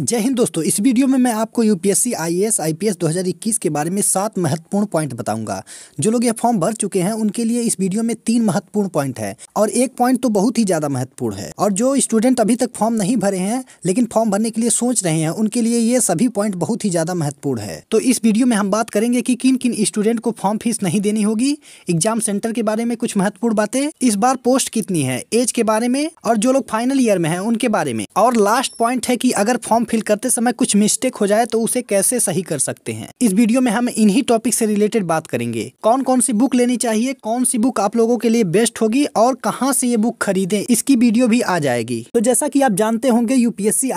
जय हिंद दोस्तों इस वीडियो में मैं आपको यूपीएससी आईएएस आईपीएस 2021 के बारे में सात महत्वपूर्ण पॉइंट बताऊंगा जो लोग यह फॉर्म भर चुके हैं उनके लिए इस वीडियो में तीन महत्वपूर्ण पॉइंट है और एक पॉइंट तो बहुत ही ज्यादा महत्वपूर्ण है और जो स्टूडेंट अभी तक फॉर्म नहीं भरे हैं लेकिन फॉर्म भरने के लिए सोच रहे हैं उनके लिए ये सभी पॉइंट बहुत ही ज्यादा महत्वपूर्ण है तो इस वीडियो में हम बात करेंगे की किन किन स्टूडेंट को फॉर्म फीस नहीं देनी होगी एग्जाम सेंटर के बारे में कुछ महत्वपूर्ण बातें इस बार पोस्ट कितनी है एज के बारे में और जो लोग फाइनल ईयर में है उनके बारे में और लास्ट पॉइंट है की अगर फॉर्म फिल करते समय कुछ मिस्टेक हो जाए तो उसे कैसे सही कर सकते हैं इस वीडियो में हम इन्हीं टॉपिक से रिलेटेड बात करेंगे कौन कौन सी बुक लेनी चाहिए कौन सी बुक आप लोगों के लिए बेस्ट होगी और कहाँ से ये बुक खरीदे इसकी वीडियो भी आ जाएगी तो जैसा की आप जानते होंगे यूपीएससी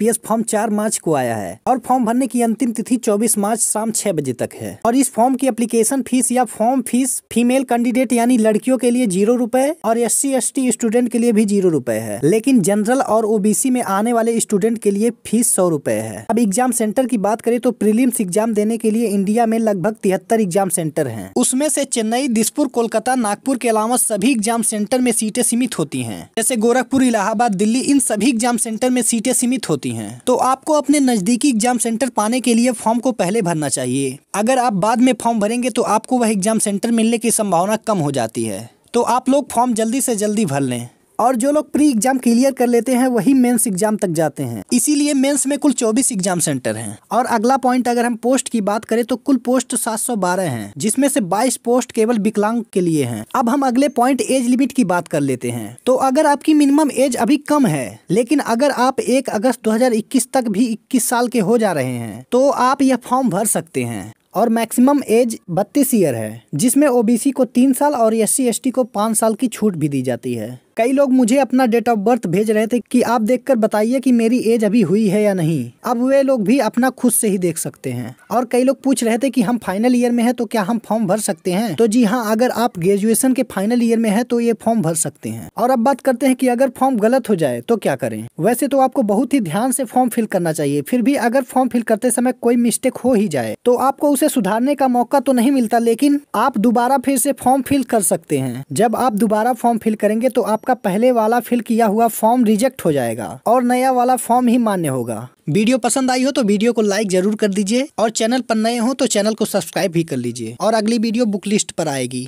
पी एस फॉर्म चार मार्च को आया है और फॉर्म भरने की अंतिम तिथि चौबीस मार्च शाम छह बजे तक है और इस फॉर्म की एप्लीकेशन फीस या फॉर्म फीस फीमेल कैंडिडेट यानी लड़कियों के लिए जीरो रूपए और एस सी स्टूडेंट के लिए भी जीरो रूपए है लेकिन जनरल और ओबीसी में आने वाले स्टूडेंट के लिए फीस सौ रुपए है अब एग्जाम सेंटर की बात करें तो प्रीलिम्स एग्जाम देने के लिए इंडिया में लगभग तिहत्तर एग्जाम सेंटर है उसमें से चेन्नई दिसपुर कोलकाता नागपुर के अलावा सभी एग्जाम सेंटर में सीटें सीमित होती है जैसे गोरखपुर इलाहाबाद दिल्ली इन सभी एग्जाम सेंटर में सीटें सीमित होती है तो आपको अपने नजदीकी एग्जाम सेंटर पाने के लिए फॉर्म को पहले भरना चाहिए अगर आप बाद में फॉर्म भरेंगे तो आपको वह एग्जाम सेंटर मिलने की संभावना कम हो जाती है तो आप लोग फॉर्म जल्दी से जल्दी भर लें और जो लोग प्री एग्जाम क्लियर कर लेते हैं वही मेंस एग्जाम तक जाते हैं इसीलिए मेंस में कुल 24 एग्जाम सेंटर हैं और अगला पॉइंट अगर हम पोस्ट की बात करें तो कुल पोस्ट 712 हैं जिसमें से 22 पोस्ट केवल विकलांग के लिए हैं अब हम अगले पॉइंट एज लिमिट की बात कर लेते हैं तो अगर आपकी मिनिमम एज अभी कम है लेकिन अगर आप एक अगस्त दो तक भी इक्कीस साल के हो जा रहे हैं तो आप यह फॉर्म भर सकते हैं और मैक्सिमम एज बत्तीस ईयर है जिसमें ओबीसी को तीन साल और एस सी को पाँच साल की छूट भी दी जाती है कई लोग मुझे अपना डेट ऑफ बर्थ भेज रहे थे कि आप देखकर बताइए कि मेरी एज अभी हुई है या नहीं अब वे लोग भी अपना खुद से ही देख सकते हैं और कई लोग पूछ रहे थे कि हम फाइनल ईयर में हैं तो क्या हम फॉर्म भर सकते हैं तो जी हाँ अगर आप ग्रेजुएशन के फाइनल ईयर में है तो ये फॉर्म भर सकते हैं और अब बात करते हैं की अगर फॉर्म गलत हो जाए तो क्या करें वैसे तो आपको बहुत ही ध्यान से फॉर्म फिल करना चाहिए फिर भी अगर फॉर्म फिल करते समय कोई मिस्टेक हो ही जाए तो आपको उसे सुधारने का मौका तो नहीं मिलता लेकिन आप दोबारा फिर से फॉर्म फिल कर सकते हैं जब आप दोबारा फॉर्म फिल करेंगे तो आपका आपका पहले वाला फिल किया हुआ फॉर्म रिजेक्ट हो जाएगा और नया वाला फॉर्म ही मान्य होगा वीडियो पसंद आई हो तो वीडियो को लाइक जरूर कर दीजिए और चैनल पर नए हो तो चैनल को सब्सक्राइब भी कर लीजिए और अगली वीडियो बुक लिस्ट पर आएगी